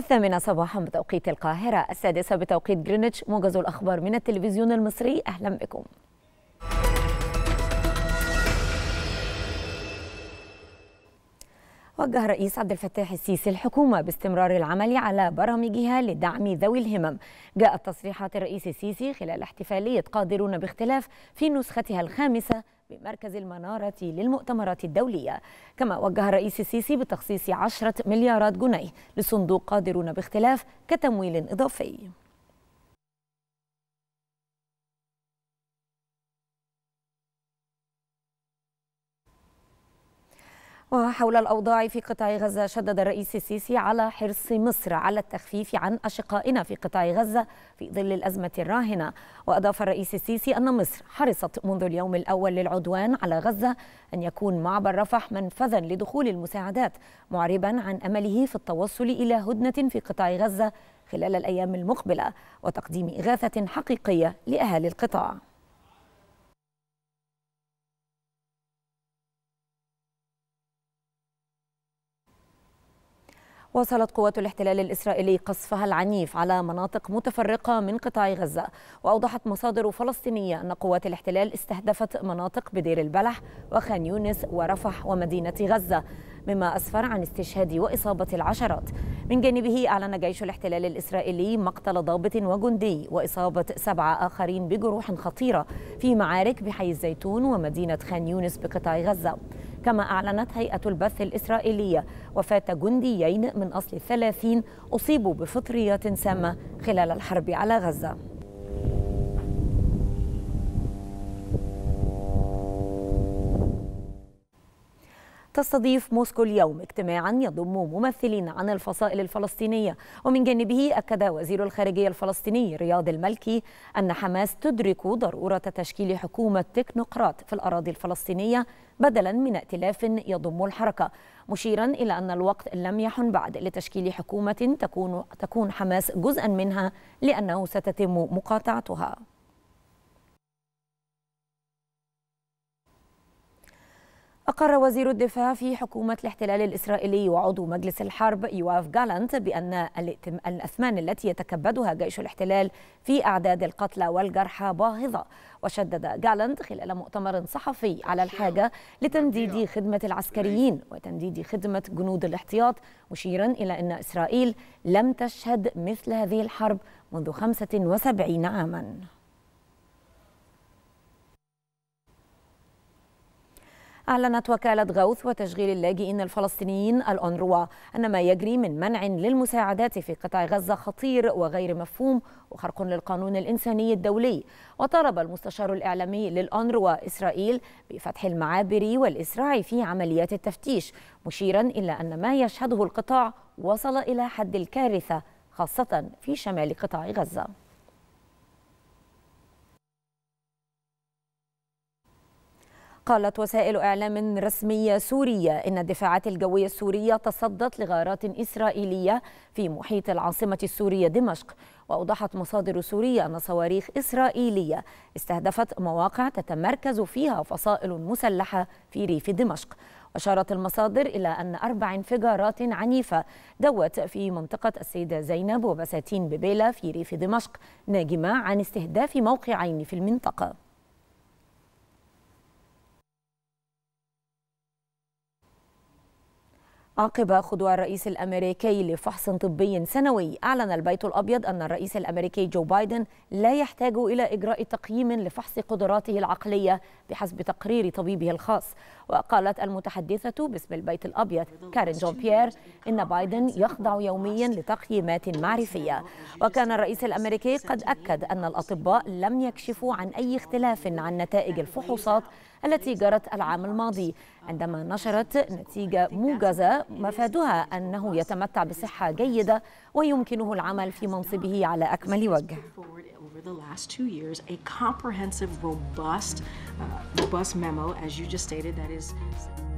الثامنة صباحا بتوقيت القاهرة السادسة بتوقيت جرينتش موجز الأخبار من التلفزيون المصري أهلا بكم وجه الرئيس عبد الفتاح السيسي الحكومة باستمرار العمل على برامجها لدعم ذوي الهمم جاءت تصريحات الرئيس السيسي خلال احتفالية قادرون باختلاف في نسختها الخامسة بمركز المنارة للمؤتمرات الدولية كما وجه الرئيس السيسي بتخصيص 10 مليارات جنيه لصندوق قادرون باختلاف كتمويل إضافي وحول الأوضاع في قطاع غزة شدد الرئيس السيسي على حرص مصر على التخفيف عن أشقائنا في قطاع غزة في ظل الأزمة الراهنة وأضاف الرئيس السيسي أن مصر حرصت منذ اليوم الأول للعدوان على غزة أن يكون معبر رفح منفذا لدخول المساعدات معربا عن أمله في التوصل إلى هدنة في قطاع غزة خلال الأيام المقبلة وتقديم إغاثة حقيقية لأهالي القطاع واصلت قوات الاحتلال الإسرائيلي قصفها العنيف على مناطق متفرقة من قطاع غزة وأوضحت مصادر فلسطينية أن قوات الاحتلال استهدفت مناطق بدير البلح وخان يونس ورفح ومدينة غزة مما أسفر عن استشهاد وإصابة العشرات من جانبه أعلن جيش الاحتلال الإسرائيلي مقتل ضابط وجندي وإصابة سبعة آخرين بجروح خطيرة في معارك بحي الزيتون ومدينة خان يونس بقطاع غزة كما أعلنت هيئة البث الإسرائيلية وفاة جنديين من أصل 30 أصيبوا بفطريات سامة خلال الحرب على غزة تستضيف موسكو اليوم اجتماعا يضم ممثلين عن الفصائل الفلسطينية ومن جانبه أكد وزير الخارجية الفلسطيني رياض الملكي أن حماس تدرك ضرورة تشكيل حكومة تكنوقراط في الأراضي الفلسطينية بدلا من ائتلاف يضم الحركة مشيرا إلى أن الوقت لم يحن بعد لتشكيل حكومة تكون, تكون حماس جزءا منها لأنه ستتم مقاطعتها أقر وزير الدفاع في حكومة الاحتلال الإسرائيلي وعضو مجلس الحرب يواف جالانت بأن الأثمان التي يتكبدها جيش الاحتلال في أعداد القتلى والجرحى باهظة وشدد جالانت خلال مؤتمر صحفي على الحاجة لتمديد خدمة العسكريين وتمديد خدمة جنود الاحتياط مشيرا إلى أن إسرائيل لم تشهد مثل هذه الحرب منذ 75 عاماً أعلنت وكالة غوث وتشغيل اللاجئين الفلسطينيين الأنروا أن ما يجري من منع للمساعدات في قطاع غزة خطير وغير مفهوم وخرق للقانون الإنساني الدولي وطالب المستشار الإعلامي للأنروا إسرائيل بفتح المعابر والإسراع في عمليات التفتيش مشيرا إلى أن ما يشهده القطاع وصل إلى حد الكارثة خاصة في شمال قطاع غزة قالت وسائل إعلام رسمية سورية إن الدفاعات الجوية السورية تصدت لغارات إسرائيلية في محيط العاصمة السورية دمشق وأوضحت مصادر سورية أن صواريخ إسرائيلية استهدفت مواقع تتمركز فيها فصائل مسلحة في ريف دمشق أشارت المصادر إلى أن أربع انفجارات عنيفة دوت في منطقة السيدة زينب وبساتين ببيلا في ريف دمشق ناجمة عن استهداف موقعين في المنطقة عقب خضوع الرئيس الامريكي لفحص طبي سنوي اعلن البيت الابيض ان الرئيس الامريكي جو بايدن لا يحتاج الى اجراء تقييم لفحص قدراته العقليه بحسب تقرير طبيبه الخاص وقالت المتحدثه باسم البيت الابيض كارين جون بيير ان بايدن يخضع يوميا لتقييمات معرفيه وكان الرئيس الامريكي قد اكد ان الاطباء لم يكشفوا عن اي اختلاف عن نتائج الفحوصات التي جرت العام الماضي عندما نشرت نتيجة موجزة مفادها أنه يتمتع بصحة جيدة ويمكنه العمل في منصبه على أكمل وجه the last two years a comprehensive, robust, uh, robust memo, as you just stated, that is.